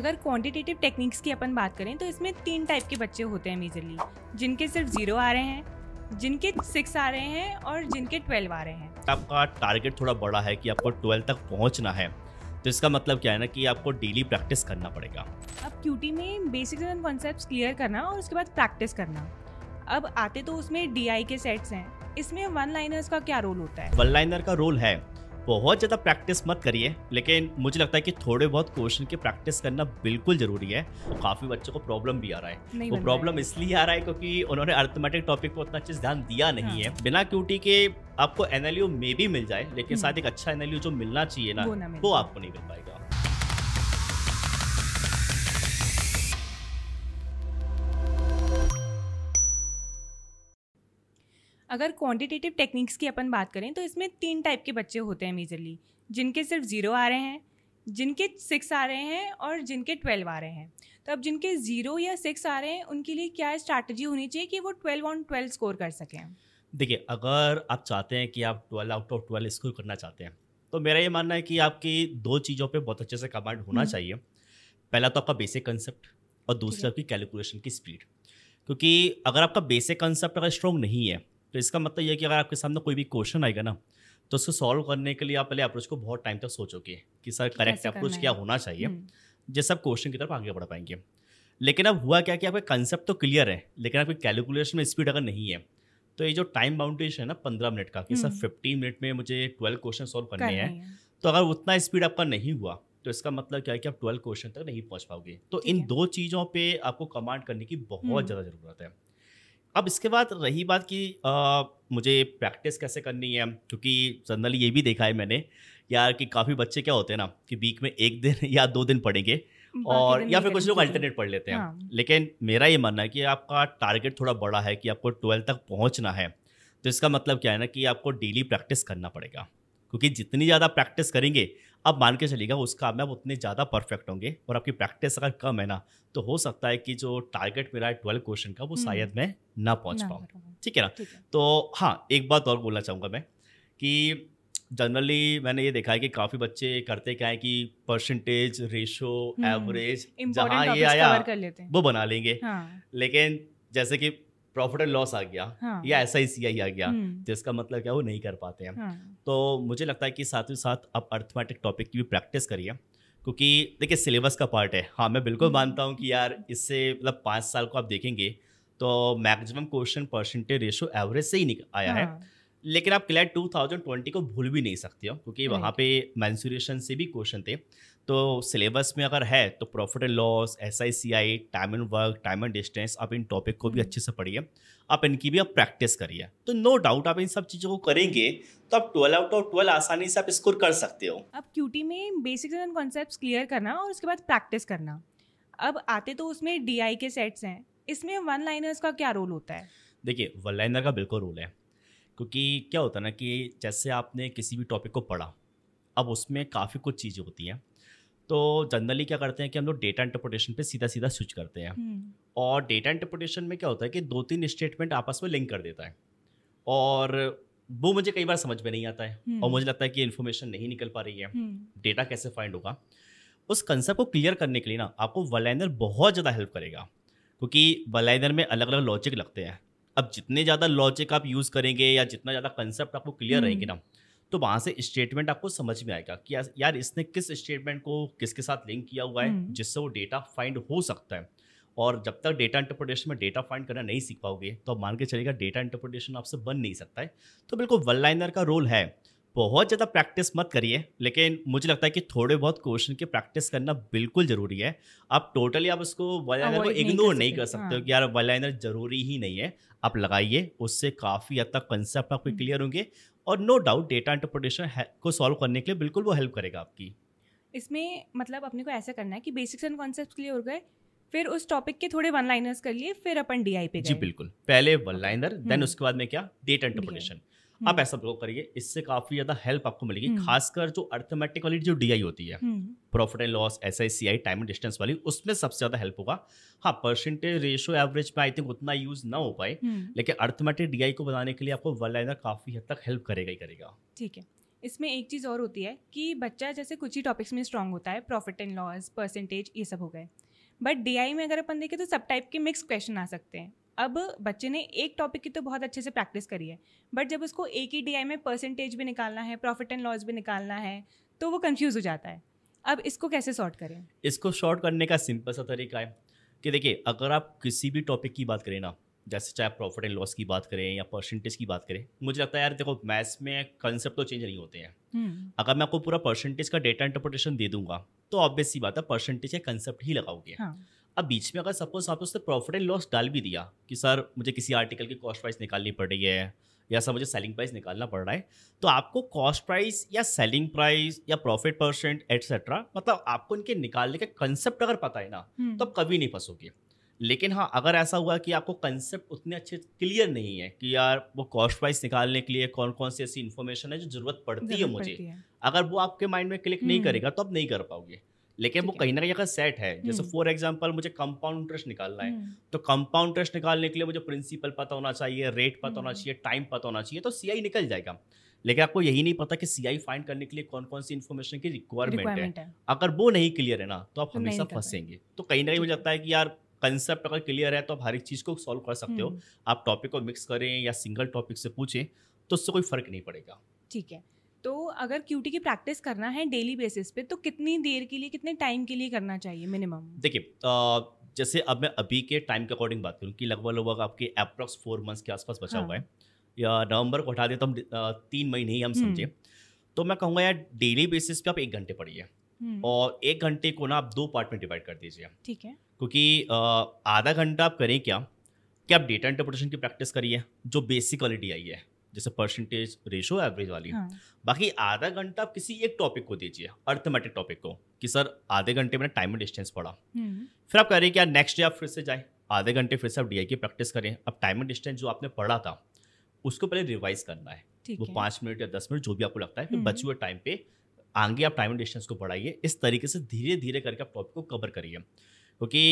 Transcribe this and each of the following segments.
अगर quantitative techniques की अपन बात करें तो इसमें तीन टाइप के बच्चे होते हैं मेजरली जिनके सिर्फ जीरो आ रहे हैं जिनके सिक्स आ रहे हैं और जिनके ट्वेल्व आ रहे हैं आपका टारगेट थोड़ा बड़ा है कि आपको ट्वेल्व तक पहुंचना है तो इसका मतलब क्या है ना कि आपको डेली प्रैक्टिस करना पड़ेगा अब क्यूटी में बेसिक्स एंड कॉन्सेप्ट क्लियर करना और उसके बाद प्रैक्टिस करना अब आते तो उसमें डी के सेट्स हैं इसमें वन लाइनर्स का क्या रोल होता है वन लाइनर का रोल है बहुत ज़्यादा प्रैक्टिस मत करिए लेकिन मुझे लगता है कि थोड़े बहुत क्वेश्चन की प्रैक्टिस करना बिल्कुल ज़रूरी है काफ़ी बच्चों को प्रॉब्लम भी आ रहा है वो प्रॉब्लम इसलिए आ रहा है क्योंकि उन्होंने अर्थमेटिक टॉपिक पर उतना अच्छे ध्यान दिया नहीं हाँ। है बिना क्यूटी के आपको एनएलयू में भी मिल जाए लेकिन हम्म। साथ एक अच्छा एनएलयू जो मिलना चाहिए ना वो आपको नहीं मिल पाएगा अगर क्वांटिटेटिव टेक्निक्स की अपन बात करें तो इसमें तीन टाइप के बच्चे होते हैं मेजरली जिनके सिर्फ ज़ीरो आ रहे हैं जिनके सिक्स आ रहे हैं और जिनके ट्वेल्व आ रहे हैं तो अब जिनके ज़ीरो या सिक्स आ रहे हैं उनके लिए क्या स्ट्रैटेजी होनी चाहिए कि वो ट्वेल्व ऑन ट्वेल्व स्कोर कर सकें देखिए अगर आप चाहते हैं कि आप twelve out of twelve score करना चाहते हैं तो मेरा ये मानना है कि आपकी दो चीज़ों पे बहुत अच्छे से कमांड होना हम्म। चाहिए पहला तो आपका बेसिक कंसेप्ट और दूसरा आपकी कैलकुलेशन की स्पीड क्योंकि अगर आपका बेसिक कंसेप्ट अगर स्ट्रॉन्ग नहीं है तो इसका मतलब यह कि अगर आपके सामने कोई भी क्वेश्चन आएगा ना तो उसको सॉल्व करने के लिए आप पहले अप्रोच को बहुत टाइम तक सोचोगे कि सर करेक्ट अप्रोच क्या होना चाहिए जैसे आप क्वेश्चन की तरफ आगे बढ़ पाएंगे लेकिन अब हुआ क्या कि आपका कंसेप्ट तो क्लियर है लेकिन आपकी कैलकुलेशन में स्पीड अगर नहीं है तो ये जो टाइम बाउंडेशन है ना पंद्रह मिनट का कि सर फिफ्टीन हम्म। मिनट में मुझे ट्वेल्व क्वेश्चन सॉल्व करने हैं तो अगर उतना स्पीड आपका नहीं हुआ तो इसका मतलब क्या है कि आप ट्वेल्व क्वेश्चन तक नहीं पहुंच पाओगे तो इन दो चीज़ों पे आपको कमांड करने की बहुत हम्म। ज़्यादा ज़रूरत है अब इसके बाद रही बात कि आ, मुझे प्रैक्टिस कैसे करनी है क्योंकि जनरली ये भी देखा है मैंने यार कि काफ़ी बच्चे क्या होते हैं ना कि वीक में एक दिन या दो दिन पढ़ेंगे और या फिर कुछ लोग अल्टरनेट पढ़ लेते हैं हाँ। लेकिन मेरा ये मानना है कि आपका टारगेट थोड़ा बड़ा है कि आपको ट्वेल्थ तक पहुंचना है तो इसका मतलब क्या है ना कि आपको डेली प्रैक्टिस करना पड़ेगा क्योंकि जितनी ज़्यादा प्रैक्टिस करेंगे अब मान के चलिएगा उस काम में आप उतने ज़्यादा परफेक्ट होंगे और आपकी प्रैक्टिस अगर कम है ना तो हो सकता है कि जो टारगेट मेरा है ट्वेल्व क्वेश्चन का वो हम्म। शायद मैं ना पहुंच पाऊँ ठीक है ना तो हाँ एक बात और बोलना चाहूँगा मैं कि जनरली मैंने ये देखा है कि काफ़ी बच्चे करते क्या है कि परसेंटेज रेशो एवरेज जहाँ ये आया वो बना लेंगे हाँ। लेकिन जैसे कि प्रॉफिट एंड लॉस आ गया हाँ। या एस आई सी आई आ गया हम्म। जिसका मतलब क्या वो नहीं कर पाते हैं हाँ। तो मुझे लगता है कि साथ ही साथ आप अर्थमेटिक टॉपिक की भी प्रैक्टिस करिए क्योंकि देखिए सिलेबस का पार्ट है हाँ मैं बिल्कुल हम्म। मानता हूँ कि यार इससे मतलब पाँच साल को आप देखेंगे तो maximum question percentage ratio average से ही आया हाँ। है लेकिन आप क्लैट 2020 को भूल भी नहीं सकते हो क्योंकि वहाँ पे मैंसूरेशन से भी क्वेश्चन थे तो सिलेबस में अगर है तो profit and loss S I C I time and work time and distance आप इन टॉपिक को भी hmm. अच्छे से पढ़िए आप इनकी भी आप प्रैक्टिस करिए तो नो डाउट आप इन सब चीज़ों को करेंगे तो आप ट्वेल्व आउट ऑफ ट्वेल्व आसानी से आप स्कोर कर सकते हो अब क्यूटी में बेसिक्स एंड कॉन्सेप्ट क्लियर करना और उसके बाद प्रैक्टिस करना अब आते तो उसमें डी के सेट्स हैं इसमें वन लाइनर्स का क्या रोल होता है देखिए वन लाइनर का बिल्कुल रोल है क्योंकि क्या होता है ना कि जैसे आपने किसी भी टॉपिक को पढ़ा अब उसमें काफ़ी कुछ चीज़ें होती हैं तो जनरली क्या करते हैं कि हम लोग डेटा इंटरप्रिटेशन पे सीधा सीधा स्विच करते हैं हम्म। और डेटा इंटरप्रिटेशन में क्या होता है कि दो तीन स्टेटमेंट आपस में लिंक कर देता है और वो मुझे कई बार समझ में नहीं आता है हम्म। और मुझे लगता है कि इन्फॉर्मेशन नहीं निकल पा रही है डेटा हम्म। कैसे फाइंड होगा उस कंसेप्ट को क्लियर करने के लिए ना आपको वलाइनर बहुत ज़्यादा हेल्प करेगा क्योंकि वलाइनर में अलग अलग लॉजिक लगते हैं अब जितने ज़्यादा लॉजिक आप यूज़ करेंगे या जितना ज़्यादा कंसेप्ट आपको क्लियर हम्म। रहेंगे ना तो वहाँ से स्टेटमेंट आपको समझ में आएगा कि यार इसने किस स्टेटमेंट को किसके साथ लिंक किया हुआ है हम्म। जिससे वो डेटा फाइंड हो सकता है और जब तक डेटा इंटरप्रिटेशन में डेटा फाइंड करना नहीं सीख पाओगे तो आप मान के चलेगा डेटा इंटरप्रिटेशन आपसे बन नहीं सकता है तो बिल्कुल वन लाइनर का रोल है बहुत ज़्यादा प्रैक्टिस मत करिए लेकिन मुझे लगता है कि थोड़े बहुत क्वेश्चन की प्रैक्टिस करना बिल्कुल ज़रूरी है आप टोटली आप उसको वन को इग्नोर नहीं कर सकते हो हाँ। कि यार वन लाइनर ज़रूरी ही नहीं है आप लगाइए उससे काफ़ी हद तक कंसेप्ट आपके क्लियर हम्म। होंगे और नो डाउट डेटा इंटरप्रटेशन को सॉल्व करने के लिए बिल्कुल वो हेल्प करेगा आपकी इसमें मतलब अपने को ऐसा करना है कि बेसिक्स एंड कॉन्सेप्ट क्लियर हो गए फिर उस टॉपिक के थोड़े वन लाइनर्स कर लिए फिर अपन डी पे जी बिल्कुल पहले वन लाइनर देन उसके बाद में क्या डेटा इंटरप्रिटेशन आप हम्म। ऐसा प्रयोग करिए इससे काफी ज्यादा हेल्प आपको मिलेगी हम्म। खासकर जो अर्थमेटिक वाली जो डीआई होती है profit and loss S I C I time and distance वाली उसमें सबसे ज्यादा हेल्प होगा हाँ परसेंटेज रेशियो एवरेज में आई थिंक उतना यूज ना हो पाए हम्म। लेकिन अर्थमेटिक डीआई को बनाने के लिए आपको वन लाइनर काफी हद तक हेल्प करेगा ही करेगा ठीक है इसमें एक चीज़ और होती है कि बच्चा जैसे कुछ ही टॉपिक्स में स्ट्रांग होता है प्रॉफिट एंड लॉस परसेंटेज ये सब हो गए बट डी में अगर अपन देखें तो सब टाइप के मिक्स क्वेश्चन आ सकते हैं अब बच्चे ने एक टॉपिक की तो बहुत अच्छे से प्रैक्टिस करी है बट जब उसको एक ही डी में परसेंटेज भी निकालना है प्रॉफिट एंड लॉस भी निकालना है तो वो कन्फ्यूज़ हो जाता है अब इसको कैसे शॉर्ट करें इसको शॉर्ट करने का सिंपल सा तरीका है कि देखिए अगर आप किसी भी टॉपिक की बात करें ना जैसे चाहे प्रॉफिट एंड लॉस की बात करें या परसेंटेज की बात करें मुझे लगता है यार देखो मैथ्स में कंसेप्ट तो चेंज नहीं होते हैं हम्म। अगर मैं आपको पूरा परसेंटेज का डेटा इंटरप्रिटेशन दे दूंगा तो ऑब्वियस सी बात है परसेंटेज का कंसेप्ट ही लगाओगे हाँ. अब बीच में अगर सपोज आपने उससे प्रॉफिट एंड लॉस डाल भी दिया कि सर मुझे किसी आर्टिकल की कॉस्ट प्राइस निकालनी पड़ रही है या सर मुझे सेलिंग प्राइस निकालना पड़ रहा है तो आपको कॉस्ट प्राइस या सेलिंग प्राइस या प्रॉफिट परसेंट एटसेट्रा मतलब आपको इनके निकालने का कंसेप्ट अगर पता है ना हम्म। तो आप कभी नहीं फंसोगे लेकिन हाँ अगर ऐसा हुआ कि आपको कंसेप्ट उतने अच्छे क्लियर नहीं है कि यार वो कॉस्ट प्राइस निकालने के लिए कौन कौन सी ऐसी इन्फॉर्मेशन है जो जरूरत पड़ती है मुझे है। अगर वो आपके माइंड में क्लिक नहीं हम्म। करेगा तो आप नहीं कर पाओगे लेकिन वो कहीं ना कहीं अगर सेट है जैसे फॉर एग्जाम्पल हम्म। मुझे कंपाउंड इंटरेस्ट निकालना है हम्म। तो कंपाउंड इंटरेस्ट निकालने के लिए मुझे प्रिंसिपल पता होना चाहिए रेट पता होना हम्म। चाहिए टाइम पता होना चाहिए तो सीआई निकल जाएगा लेकिन आपको यही नहीं पता कि सीआई फाइंड करने के लिए कौन कौन सी इन्फॉर्मेशन की रिक्वायरमेंट है अगर वो नहीं क्लियर है ना तो आप तो हमेशा फंसेंगे तो कहीं ना कहीं मुझे लगता है कि यार कंसेप्ट अगर क्लियर है तो आप हर एक चीज़ को सॉल्व कर सकते हो आप टॉपिक को मिक्स करें या सिंगल टॉपिक से पूछें तो उससे कोई फर्क नहीं पड़ेगा ठीक है तो अगर क्यूटी की प्रैक्टिस करना है डेली बेसिस पे तो कितनी देर के लिए कितने टाइम के लिए करना चाहिए मिनिमम देखिए जैसे अब मैं अभी के टाइम के अकॉर्डिंग बात करूँ कि लगभग लगभग आपके अप्रॉक्स फोर मंथ्स के आसपास बचा हाँ. हुआ है या नवंबर को हटा दें तो हम तीन महीने ही हम हम्म। समझे तो मैं कहूँगा यार डेली बेसिस पे आप एक घंटे पढ़िए हम्म। और एक घंटे को ना आप दो पार्ट में डिवाइड कर दीजिए ठीक है क्योंकि आधा घंटा आप करें क्या कि आप डेटा इंटरप्रिटेशन की प्रैक्टिस करिए जो बेसिक क्वालिटी आई है जैसे परसेंटेज रेशो एवरेज वाली हाँ. बाकी आधा घंटा आप किसी एक टॉपिक को दीजिए अर्थमेटिक टॉपिक को कि सर आधे घंटे मैंने टाइम एंड डिस्टेंस पढ़ा हम्म। फिर आप कह रहे हैं कि यार नेक्स्ट डे आप फिर से जाए आधे घंटे फिर से आप डी की प्रैक्टिस करें अब टाइम एंड डिस्टेंस जो आपने पढ़ा था उसको पहले रिवाइज करना है वो पाँच मिनट या दस मिनट जो भी आपको लगता है फिर हम्म। बचे हुए टाइम पे आगे आप टाइम एंड डिस्टेंस को बढ़ाइए इस तरीके से धीरे धीरे करके आप टॉपिक को कवर करिए क्योंकि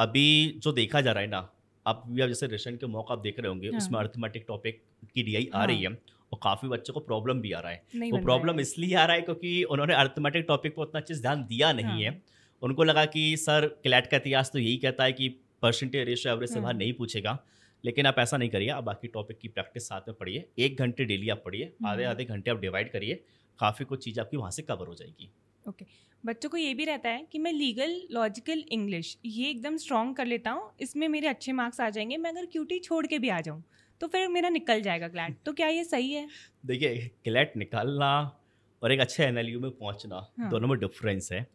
अभी जो देखा जा रहा है ना आप भी आप जैसे रिसेंट के मौका आप देख रहे होंगे हाँ। उसमें अर्थमेटिक टॉपिक की डी आ रही हाँ। है और काफ़ी बच्चों को प्रॉब्लम भी आ रहा है वो प्रॉब्लम इसलिए आ रहा है क्योंकि उन्होंने अर्थमेटिक टॉपिक पर उतना अच्छे ध्यान दिया नहीं है हाँ। उनको लगा कि सर क्लैट का इतिहास तो यही कहता है कि परसेंटेज रेशो एवरेज से बाहर नहीं पूछेगा लेकिन आप ऐसा नहीं करिए आप बाकी टॉपिक की प्रैक्टिस साथ में पढ़िए एक घंटे डेली आप पढ़िए आधे आधे घंटे आप डिवाइड करिए काफ़ी कुछ चीज़ आपकी वहाँ से कवर हो जाएगी ओके okay. बच्चों को ये भी रहता है कि मैं लीगल लॉजिकल इंग्लिश ये एकदम स्ट्रॉन्ग कर लेता हूँ इसमें मेरे अच्छे मार्क्स आ जाएंगे मैं अगर क्यूटी छोड़ के भी आ जाऊँ तो फिर मेरा निकल जाएगा क्लैट तो क्या ये सही है देखिए क्लैट निकालना और एक अच्छे एन में पहुँचना हाँ. दोनों में डिफरेंस है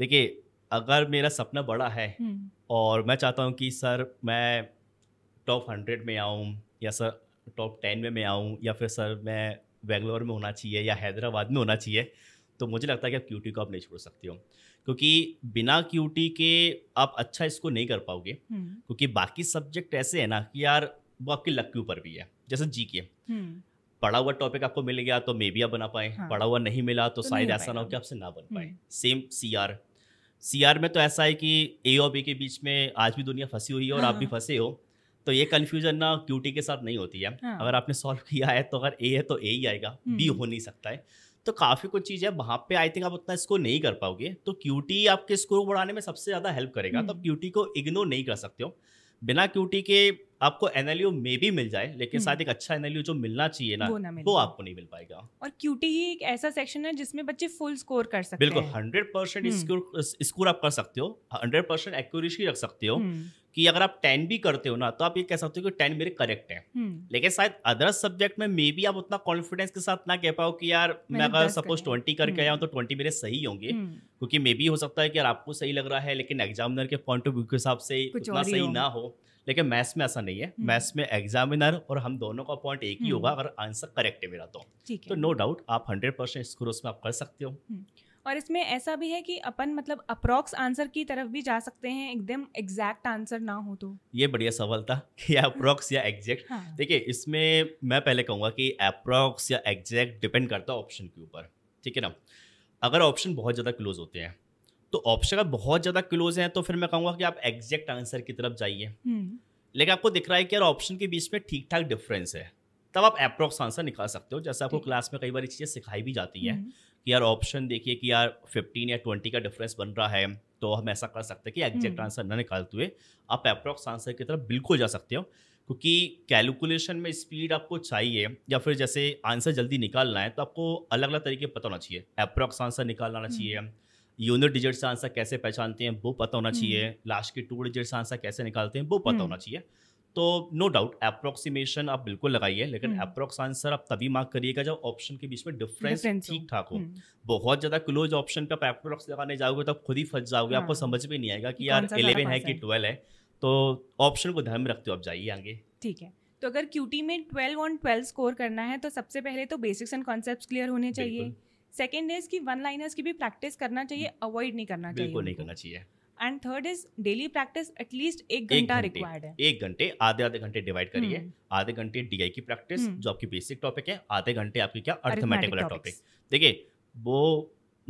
देखिए अगर मेरा सपना बड़ा है हम्म। और मैं चाहता हूँ कि सर मैं टॉप हंड्रेड में आऊँ या सर टॉप टेन में मैं आऊँ या फिर सर मैं बेंगलोर में होना चाहिए या हैदराबाद में होना चाहिए तो मुझे लगता है कि आप क्यूटी को आप नहीं छोड़ सकते हो क्योंकि बिना क्यूटी के आप अच्छा इसको नहीं कर पाओगे हम्म। क्योंकि बाकी सब्जेक्ट ऐसे है ना कि यार वो आपके लक के ऊपर भी है जैसे जी के हम्म। पढ़ा हुआ टॉपिक आपको मिल गया तो मे भी आप बना पाए हाँ। पढ़ा हुआ नहीं मिला तो, तो शायद ऐसा ना हो कि आपसे ना बन पाए same C R C R में तो ऐसा है कि ए और बी के बीच में आज भी दुनिया फंसी हुई है और हाँ, आप भी हाँ। फंसे हो तो ये कन्फ्यूजन ना क्यूटी के साथ नहीं होती है हाँ। अगर आपने सॉल्व किया है तो अगर ए है तो ए ही आएगा बी हम्म। हो नहीं सकता है तो काफ़ी कुछ चीज़ है वहाँ पे आई थिंक आप उतना स्कोर नहीं कर पाओगे तो क्यूटी आपके स्कोर बढ़ाने में सबसे ज़्यादा हेल्प करेगा तो आप क्यूटी हम्म। को इग्नोर नहीं कर सकते हो बिना क्यूटी के आपको एनएलयू में भी मिल जाए लेकिन साथ हम्म। एक अच्छा एनएलयू जो मिलना चाहिए ना वो, ना वो आपको नहीं मिल पाएगा और क्यूटी ही एक ऐसा सेक्शन है जिसमें बच्चे फुल स्कोर कर सकते बिल्कुल हंड्रेड परसेंट हम्म। स्कोर आप कर सकते हो हंड्रेड परसेंट एक्यूरेसी रख सकते हो हम्म। कि अगर आप टेन भी करते हो ना तो आप ये कह सकते हो कि टेन मेरे करेक्ट है लेकिन शायद अदर सब्जेक्ट में मे भी आप उतना कॉन्फिडेंस के साथ ना कह पाओ कि यार मैं अगर सपोज ट्वेंटी करके आया हूँ तो ट्वेंटी मेरे सही होंगे क्योंकि मे भी हो सकता है कि यार आपको सही लग रहा है लेकिन एग्जामिनर के पॉइंट ऑफ व्यू के हिसाब से उतना सही ना हो लेकिन मैथ्स में ऐसा नहीं है हम्म। मैथ्स में एग्जामिनर और हम दोनों का पॉइंट एक ही हम्म। होगा अगर आंसर करेक्ट है मेरा तो तो नो डाउट आप हंड्रेड परसेंट स्कोर उसमें आप कर सकते हो हम्म। और इसमें ऐसा भी है कि अपन मतलब अप्रोक्स आंसर की तरफ भी जा सकते हैं एकदम एग्जैक्ट आंसर ना हो तो ये बढ़िया सवाल था कि अप्रोक्स या एग्जैक्ट हाँ। देखिए इसमें मैं पहले कहूँगा कि अप्रोक्स या एग्जैक्ट डिपेंड करता है ऑप्शन के ऊपर ठीक है ना अगर ऑप्शन बहुत ज़्यादा क्लोज होते हैं तो ऑप्शन अगर बहुत ज़्यादा क्लोज है तो फिर मैं कहूँगा कि आप एग्जैक्ट आंसर की तरफ जाइए हम्म। लेकिन आपको दिख रहा है कि यार ऑप्शन के बीच में ठीक ठाक डिफरेंस है तब आप अप्रोक्स आंसर निकाल सकते हो जैसे आपको क्लास में कई बार चीज़ें सिखाई भी जाती है हम्म। कि यार ऑप्शन देखिए कि यार फिफ्टीन या ट्वेंटी का डिफरेंस बन रहा है तो हम ऐसा कर सकते हैं कि एग्जैक्ट हम्म। आंसर ना निकालते हुए आप अप्रोक्स आंसर की तरफ बिल्कुल जा सकते हो क्योंकि कैलकुलेशन में स्पीड आपको चाहिए या फिर जैसे आंसर जल्दी निकालना है तो आपको अलग अलग तरीके पता होना चाहिए अप्रोक्स आंसर निकालना चाहिए यूनिट डिजिट से आंसर कैसे पहचानते हैं वो पता होना चाहिए हम्म। लास्ट के टू डिजिट से आंसर कैसे निकालते हैं वो पता हम्म। होना चाहिए तो नो डाउट अप्रोक्सीमेशन आप बिल्कुल लगाइए लेकिन अप्रोक्स हम्म। आंसर आप तभी मार्क करिएगा जब ऑप्शन के बीच में डिफरेंस ठीक ठाक हो बहुत ज्यादा क्लोज ऑप्शन पे आप अप्रोक्स लगाने जाओगे तो खुद ही फंस जाओगे आपको हाँ। समझ में नहीं आएगा कि यार इलेवन है कि ट्वेल्व है तो ऑप्शन को ध्यान में रखते हो आप जाइए आगे ठीक है तो अगर क्यूटी में ट्वेल्व ऑन ट्वेल्व स्कोर करना है तो सबसे पहले तो बेसिक्स एंड कॉन्सेप्ट क्लियर होने चाहिए सेकेंड इज कि वन लाइनर्स की भी प्रैक्टिस करना चाहिए अवॉइड हम्म। नहीं करना चाहिए बिल्कुल नहीं करना चाहिए and third is daily practice at least एक घंटा रिक्वायर्ड है एक घंटे आधे आधे घंटे डिवाइड करिए हम्म। आधे घंटे डीआई की प्रैक्टिस हम्म। जो आपकी बेसिक टॉपिक है आधे घंटे आपकी क्या अर्थमेटिक वाला टॉपिक देखिए वो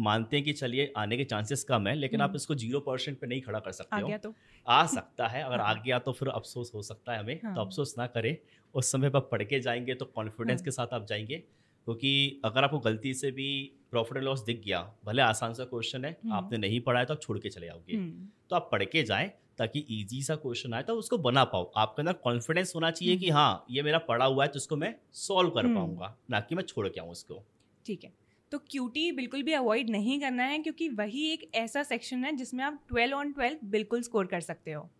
मानते हैं कि चलिए आने के चांसेस कम है लेकिन आप इसको जीरो परसेंट पे नहीं खड़ा कर सकते आ हो तो आ सकता है अगर आ हाँ। गया तो फिर अफसोस हो सकता है हमें तो हाँ। तो अफसोस ना करें उस समय पर पढ़ के जाएंगे तो कॉन्फिडेंस हाँ। के साथ आप जाएंगे क्योंकि अगर आपको गलती से भी प्रॉफिट एंड लॉस दिख गया भले आसान सा क्वेश्चन है हम्म। आपने नहीं पढ़ा है तो आप छोड़ के चले जाओगे हम्म। तो आप पढ़ के जाए ताकि इजी सा क्वेश्चन आए तो उसको बना पाओ आपके अंदर कॉन्फिडेंस होना चाहिए कि हम्म। हाँ ये मेरा पढ़ा हुआ है तो उसको मैं सॉल्व कर पाऊंगा ना कि मैं छोड़ के आऊँ उसको ठीक है तो क्यूटी बिल्कुल भी अवॉइड नहीं करना है क्योंकि वही एक ऐसा सेक्शन है जिसमें आप ट्वेल्व ऑन ट्वेल्व बिल्कुल स्कोर कर सकते हो